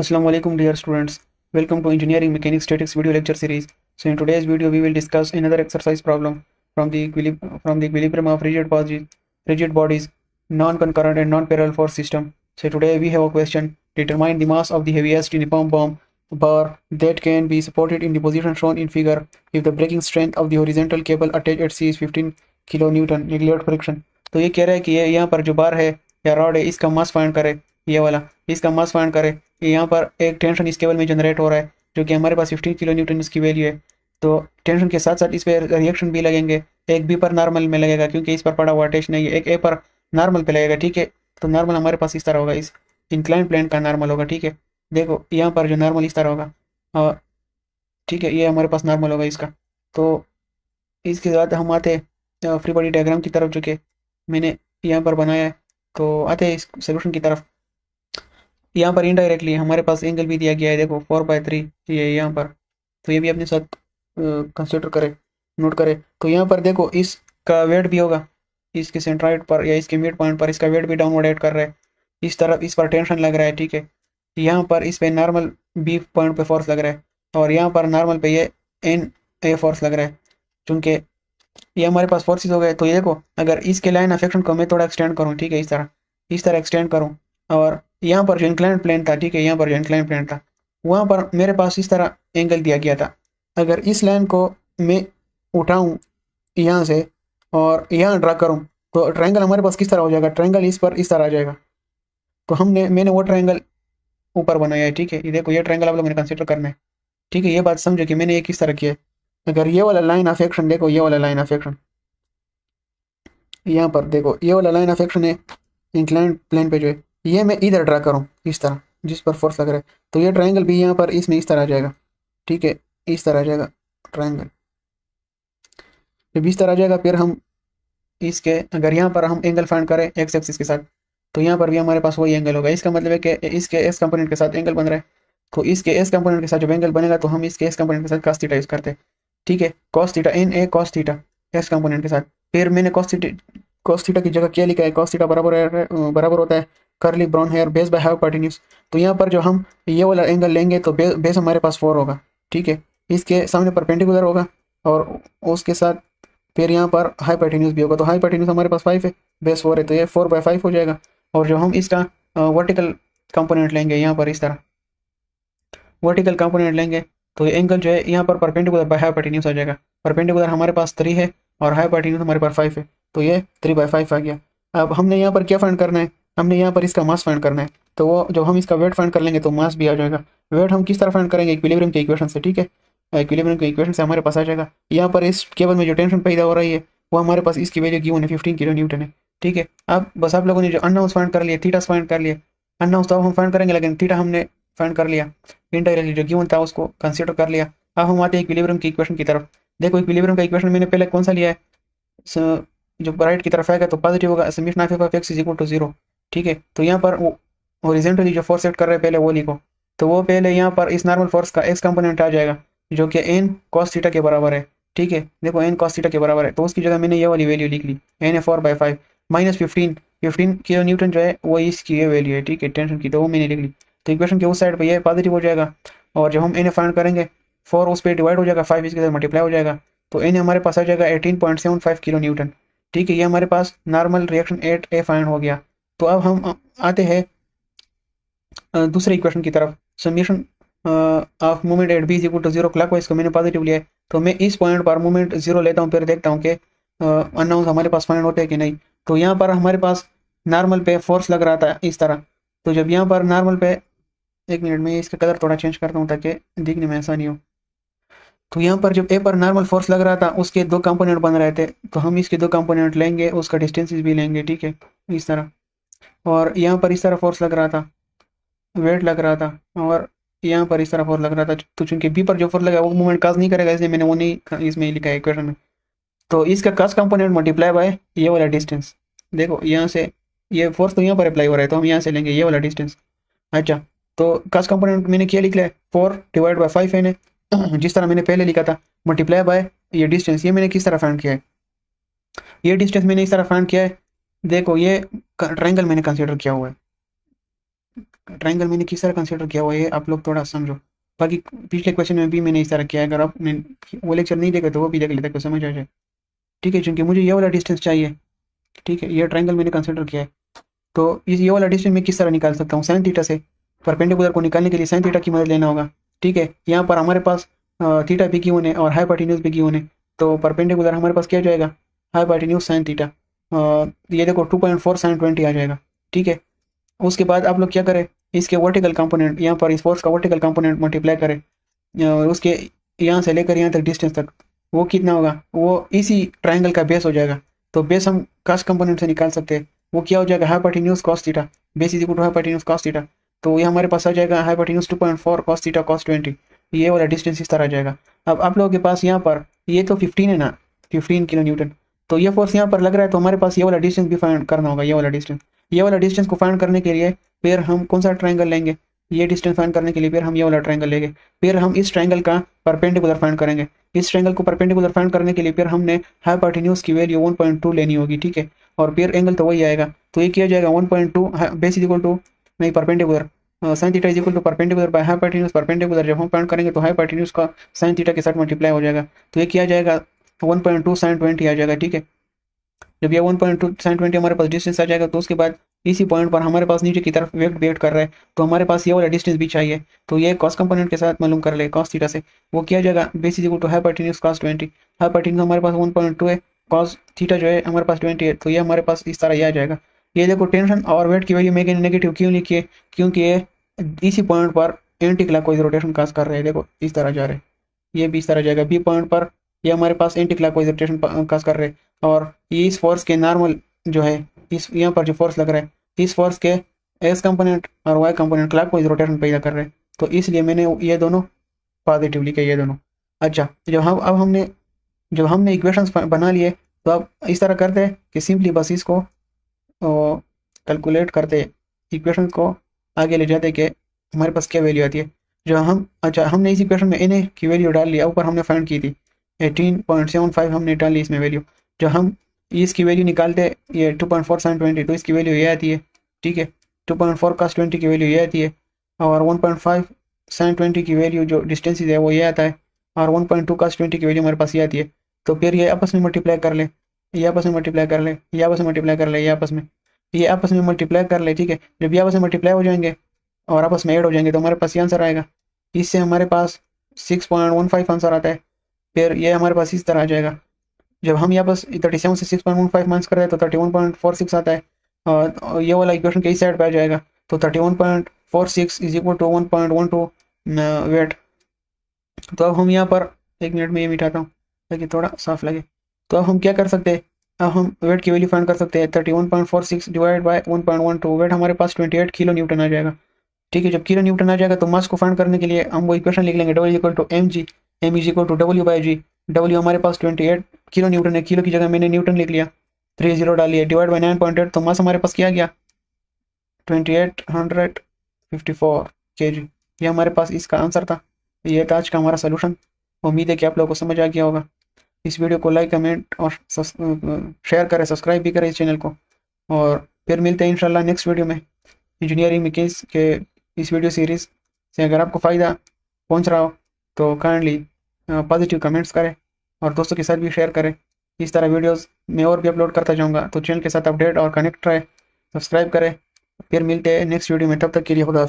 Assalamualaikum dear students. Welcome to Engineering Mechanics Statics video lecture series. So in today's video we will discuss another exercise problem from the from the equilibrium of rigid bodies, rigid bodies, non-concurrent and non-parallel force system. So today we have a question: Determine the mass of the heaviest uniform bomb bar that can be supported in the position shown in figure if the breaking strength of the horizontal cable attached at C is 15 kilonewton. Neglect friction. तो ये कह रहा है कि ये यहाँ पर जो बार है या रॉड है इसका मास फाइंड करे ये वाला इसका मास फाइंड करे यहाँ पर एक टेंशन इस केबल में जनरेट हो रहा है जो कि हमारे पास फिफ्टीन किलो न्यूटन इसकी वैल्यू है तो टेंशन के साथ साथ इस पर रिएक्शन भी लगेंगे एक बी पर नॉर्मल में लगेगा क्योंकि इस पर पड़ा हुआ टेस्ट नहीं है एक ए पर नॉर्मल पे लगेगा ठीक है तो नॉर्मल हमारे पास इस तरह होगा इस इंक्लाइन प्लेन का नॉर्मल होगा ठीक है देखो यहाँ पर जो नॉर्मल इस तरह होगा और ठीक है ये हमारे पास नॉर्मल होगा इसका तो इसके बाद हम आते फ्री बॉडी डायग्राम की तरफ जो कि मैंने यहाँ पर बनाया है तो आते हैं इस सोल्यूशन की तरफ यहाँ पर इनडायरेक्टली हमारे पास एंगल भी दिया गया है देखो फोर बाय थ्री ये यहाँ पर तो ये भी अपने साथ कंसिडर करें नोट करें तो यहाँ पर देखो इसका वेट भी होगा इसके सेंट्राइड पर या इसके मिड पॉइंट पर इसका वेट भी डाउनवर्ड एड कर रहा है इस तरफ इस पर टेंशन लग रहा है ठीक है यहाँ पर इस पर नॉर्मल बी पॉइंट पर फोर्स लग रहा है और यहाँ पर नॉर्मल पे ये एन ए फोर्स लग रहा है क्योंकि ये हमारे पास फोर्सेस हो गए तो ये देखो अगर इसके लाइन अफेक्शन को मैं थोड़ा एक्सटेंड करूँ ठीक है इस तरह इस तरह एक्सटेंड करूँ और यहाँ पर जो इंक्लाइन प्लेन था ठीक है यहाँ पर जो इंक्लाइन प्लेन था वहाँ पर मेरे पास इस तरह एंगल दिया गया था अगर इस लाइन को मैं उठाऊँ यहाँ से और यहाँ ड्रा करूँ तो ट्राइंगल हमारे पास किस तरह हो जाएगा ट्राइंगल इस पर इस तरह आ जाएगा तो हमने मैंने वो ट्राइंगल ऊपर बनाया है ठीक है ये देखो ये ट्राइंगल आप लोग मैंने कंसिडर करना है ठीक है ये बात समझो कि मैंने ये किस तरह किया है अगर ये वाला लाइन ऑफ एक्शन देखो ये वाला लाइन ऑफ एक्शन यहाँ पर देखो ये वाला लाइन ऑफ एक्शन है इंक्लाइन प्लेन पे जो है ये मैं इधर ड्रा करूँ इस तरह जिस पर फोर्स लग रहा है तो ये ट्राइंगल भी यहाँ पर इसमें इस तरह आ जाएगा ठीक है इस तरह आ जाएगा ट्राइंगल जब इस तरह आ जाएगा फिर हम इसके अगर यहाँ पर हम एंगल फाइंड करें एक्स एक्सिस के साथ तो यहाँ पर भी हमारे पास वही एंगल होगा इसका मतलब है कि इसके एस कंपोनेंट के साथ एंगल बन रहा है तो इसके एस कंपोनेंट के साथ जब एंगल बनेगा तो हम इसके एस कंपोनेंट के साथ कॉस थीटा यूज़ करते हैं ठीक है cos theta N A cos theta S component के साथ फिर मैंने कॉस थीटा कॉस थीटा की जगह क्या लिखा है कॉस थीटा बराबर बराबर होता है करली ब्राउन हेयर बेस बाय हाव कंटिन्यूस तो यहाँ पर जो हम ये वाला एंगल लेंगे तो बे, बेस हमारे पास फोर होगा ठीक है इसके सामने परपेंडिकुलर होगा और उसके साथ फिर यहाँ पर हाई पैटिन्यूस भी होगा तो हाई पैटिन्यूस हमारे पास फाइव है बेस फोर है तो ये फोर बाई फाइव हो जाएगा और जो हम इसका वर्टिकल कंपोनेंट लेंगे यहाँ पर इस तरह वर्टिकल कंपोनेंट लेंगे तो ये एंगल जो है यहाँ पर परपेंडिकुलर बाय हाई पैटिन्यूस आ जाएगा परपेंडिकुलर हमारे पास थ्री है और हाई पैटिन्यूस हमारे पास फाइव है तो ये थ्री बाई फाइव आ गया अब हमने यहाँ पर क्या फाइंड करना है हमने यहाँ पर इसका मास फाइंड करना है तो वो जब हम इसका वेट फाइंड कर लेंगे तो मास भी आ जाएगा वेट हम किस तरह फाइंड करेंगे इक्विलिब्रियम के इक्वेशन से ठीक है इक्विलिब्रियम के इक्वेशन से हमारे पास आ जाएगा यहाँ पर इस केबल में जो टेंशन पैदा हो रही है वो हमारे पास इसकी वैल्यू गिवन है फिफ्टीन किलो न्यूटन है ठीक है अब बस आप लोगों ने जो तो अननाउंस फाइंड कर लिया थीटा फाइंड कर लिया अननाउंस तो हम फाइंड करेंगे लेकिन थीटा हमने फाइंड कर लिया इंटरल जो गिवन था उसको कंसिडर कर लिया अब हम आते हैं इक्विलिब्रियम की इक्वेशन की तरफ देखो इक्विलिब्रियम का इक्वेशन मैंने पहले कौन सा लिया है जो राइट की तरफ आएगा तो पॉजिटिव होगा summation of X is equal to zero ठीक है तो यहाँ पर ओरिजेंटली जो फोर्स सेट कर रहे हैं पहले वो लिखो तो वो पहले यहाँ पर इस नॉर्मल फोर्स का एक्स कंपोनेंट आ जाएगा जो कि एन कॉस थीटा के बराबर है ठीक है देखो एन कॉस थीटा के बराबर है तो उसकी जगह मैंने ये वाली वैल्यू लिख ली N A four by five minus fifteen fifteen kilo newton जो है वो इसकी ये वैल्यू है ठीक है टेंशन की तो वो मैंने लिख ली तो इक्वेशन के उस साइड पर यह पॉजिटिव हो जाएगा और जब हम एन फाइंड करेंगे फोर उस पर डिवाइड हो जाएगा फाइव इसके साथ मल्टीप्लाई हो जाएगा तो एन हमारे पास आ जाएगा eighteen point seven five kilo newton ठीक है ये हमारे पास normal reaction at A find हो गया तो अब हम आते हैं दूसरे इक्वेशन की तरफ summation of movement at B equal to zero clockwise को मैंने पॉजिटिव लिया है तो मैं इस पॉइंट पर मूवमेंट जीरो लेता हूँ फिर देखता हूँ कि अनाउंस हमारे पास पॉइंट होते हैं कि नहीं तो यहाँ पर हमारे पास नॉर्मल पे फोर्स लग रहा था इस तरह तो जब यहाँ पर नॉर्मल पे एक मिनट में इसका कलर थोड़ा चेंज करता हूँ ताकि दिखने में आसानी हो तो यहाँ पर जब ए पर नॉर्मल फोर्स लग रहा था उसके दो कंपोनेंट बन रहे थे तो हम इसके दो कंपोनेंट लेंगे उसका डिस्टेंसिस भी लेंगे ठीक है इस तरह और यहाँ पर इस तरह फोर्स लग रहा था वेट लग रहा था और यहाँ पर इस तरह फोर्स लग रहा था तो चूंकि बी पर जो फोर्स लगा वो मूवमेंट काज नहीं करेगा इसलिए मैंने वो नहीं इसमें लिखा है इक्वेशन में तो इसका कास्ट कंपोनेंट मल्टीप्लाई बाय ये वाला डिस्टेंस देखो यहाँ से ये फोर्स तो यहाँ पर अप्लाई हो रहा है तो हम यहाँ से लेंगे ये वाला डिस्टेंस अच्छा तो कास्ट कंपोनेंट मैंने क्या लिख लिया है four divide by five N है जिस तरह मैंने पहले लिखा था मल्टीप्लाई बाय ये डिस्टेंस ये मैंने किस तरह फाइंड किया है ये डिस्टेंस मैंने इस तरह फाइंड किया है देखो ये ट्राइंगल मैंने कंसिडर किया हुआ है ट्राइंगल मैंने किस तरह कंसिडर किया हुआ है आप लोग थोड़ा समझो बाकी पिछले क्वेश्चन में भी मैंने इस तरह किया है अगर आप वो लेक्चर नहीं देखा तो वो भी देख लेते समझ आ जाए ठीक है चूंकि मुझे ये वाला डिस्टेंस चाहिए ठीक है यह ट्राइंगल मैंने कंसिडर किया है तो इस ये वाला डिस्टेंस मैं किस तरह निकाल सकता हूँ साइन थीटा से परपेंडिकुलर को निकालने के लिए साइन थीटा की मदद लेना होगा ठीक है यहाँ पर हमारे पास थीटा भी क्यों है और हाई पार्टीन्यूज भी क्यों है तो परपेंडिकुलर हमारे पास क्या जाएगा हाई पार्टीन्यूज साइन थीटा ये देखो two point four sine twenty आ जाएगा ठीक है उसके बाद आप लोग क्या करें इसके वर्टिकल कंपोनेंट यहाँ पर इस फोर्स का वर्टिकल कंपोनेंट मल्टीप्लाई करें और उसके यहाँ से लेकर यहाँ तक डिस्टेंस तक वो कितना होगा वो इसी ट्राइंगल का बेस हो जाएगा तो बेस हम कास्ट कंपोनेंट से निकाल सकते हैं वो क्या हो जाएगा high cos theta base is equal to hypotenuse cos theta तो ये हमारे पास आ जाएगा high hypotenuse two point four cos theta cos twenty ये वाला डिस्टेंस इस तरह आ जाएगा अब आप लोगों के पास यहाँ पर ये तो फिफ्टीन है ना फिफ्टीन किलो न्यूटन तो ये फोर्स यहाँ पर लग रहा है तो हमारे पास ये वाला डिस्टेंस भी फाइंड करना होगा ये वाला डिस्टेंस ये वाला डिस्टेंस को फाइंड करने के लिए फिर हम कौन सा ट्राइंगल लेंगे ये डिस्टेंस फाइंड करने के लिए फिर हम ये वाला ट्राइंगल लेंगे फिर हम इस ट्राइंगल का परपेंडिकुलर फाइंड करेंगे इस ट्राइंगल को परपेंडिकुलर फाइंड करने के लिए फिर हमने हाई पार्टीन्यूस की वैल्यू 1.2 लेनी होगी ठीक है और फिर एंगल तो वही आएगा तो ये किया जाएगा one point two base equal to नहीं perpendicular sine theta is equal to perpendicular by hypotenuse perpendicular जब हम फाइंड करेंगे तो हाई पार्टीन्यूस का साइन थीटा के साथ मल्टीप्लाई हो जाएगा तो ये किया जाएगा तो one point two sine twenty आ जाएगा ठीक है जब यह one point two sine twenty हमारे पास डिस्टेंस आ जाएगा तो उसके बाद इसी पॉइंट पर हमारे पास नीचे की तरफ वेट वेट कर रहा है तो हमारे पास ये वाला डिस्टेंस भी चाहिए तो ये कॉस कंपोनेंट के साथ मालूम कर ले कॉस थीटा से वो किया जाएगा base is equal to hypotenuse cos twenty hypotenuse हमारे पास वन पॉइंट टू है कॉस थीटा जो है हमारे पास ट्वेंटी है तो ये हमारे पास इस तरह यह आ जाएगा ये देखो टेंशन और वेट की वैल्यू मैंने नेगेटिव क्यों लिखी है क्योंकि ये इसी पॉइंट पर एंटी क्लाक रोटेशन कास्ट कर रहे हैं देखो इस तरह जा रहे हैं ये भी इस तरह जाएगा बी पॉइंट पर ये हमारे पास एंटी वाइज रोटेशन कास कर रहे हैं और ये इस फोर्स के नॉर्मल जो है इस यहाँ पर जो फोर्स लग रहा है इस फोर्स के एस कंपोनेंट और वाई कंपोनेंट वाइज रोटेशन पैदा कर रहे हैं तो इसलिए मैंने ये दोनों पॉजिटिव लिखे ये दोनों अच्छा जब हम अब हमने जब हमने इक्वेशन बना लिए तो अब इस तरह करते हैं कि सिंपली बस इसको कैलकुलेट करते इक्वेशन को आगे ले जाते कि हमारे पास क्या वैल्यू आती है जो हम अच्छा हमने इस इक्वेशन में एन की वैल्यू डाल लिया ऊपर हमने फाइंड की थी एटीन पॉइंट सेवन फाइव हमने ली इसमें वैल्यू जो हम इसकी वैल्यू निकालते ये two point four seven twenty two इसकी वैल्यू ये आती है ठीक है टू पॉइंट फोर का ट्वेंटी की वैल्यू ये आती है और one point five seven twenty की वैल्यू जो डिस्टेंसेज है वो ये आता है और वन पॉइंट टू का ट्वेंटी की वैल्यू हमारे पास ये आती है तो फिर ये आपस में मल्टीप्लाई कर ले ये आपस में मल्टीप्लाई कर ले ये आपस में मल्टीप्लाई कर ले ये आपस में ये आपस में मल्टीप्लाई कर ले ठीक है जब ये आपस में मल्टीप्लाई हो जाएंगे और आपस में ऐड हो जाएंगे तो हमारे पास ये आंसर आएगा इससे हमारे पास six point one five answer आता है फिर ये हमारे पास इस तरह आ जाएगा जब हम यहाँ पास थर्टी सेवन से six point one five minus कर रहे हैं तो thirty one point four six आता है और ये वाला इक्वेशन कई साइड पर आ जाएगा तो thirty one point four six is equal to one point one two weight तो अब हम यहाँ पर एक मिनट में ये मिटाता हूँ ताकि थोड़ा साफ लगे तो अब हम क्या कर सकते हैं अब हम वेट की वैल्यू फाइंड कर सकते हैं thirty one point four six divide by one point one two weight हमारे पास ट्वेंटी एट किलो न्यूटन आ जाएगा ठीक है जब किलो न्यूटन आ जाएगा तो मास को फाइंड करने के लिए हम वो इक्वेशन लिख लेंगे double equal to M G M is equal to W by G W हमारे पास ट्वेंटी एट किलो न्यूटन है किलो की जगह मैंने न्यूटन लिख लिया थ्री जीरो डाली है divide by nine point eight तो मास हमारे पास क्या गया twenty eight hundred fifty four K G ये हमारे पास इसका आंसर था ये था आज का हमारा सोल्यूशन उम्मीद है कि आप लोगों को समझ आ गया होगा इस वीडियो को लाइक कमेंट और शेयर करें सब्सक्राइब भी करें इस चैनल को और फिर मिलते हैं इंशाल्लाह नेक्स्ट वीडियो में इंजीनियरिंग में केस के इस वीडियो सीरीज़ से अगर आपको फ़ायदा पहुंच रहा हो तो काइंडली पॉजिटिव कमेंट्स करें और दोस्तों के साथ भी शेयर करें इस तरह वीडियोस मैं और भी अपलोड करता जाऊँगा तो चैनल के साथ अपडेट और कनेक्ट रहे सब्सक्राइब करें फिर मिलते हैं नेक्स्ट वीडियो में तब तक के लिए खुदा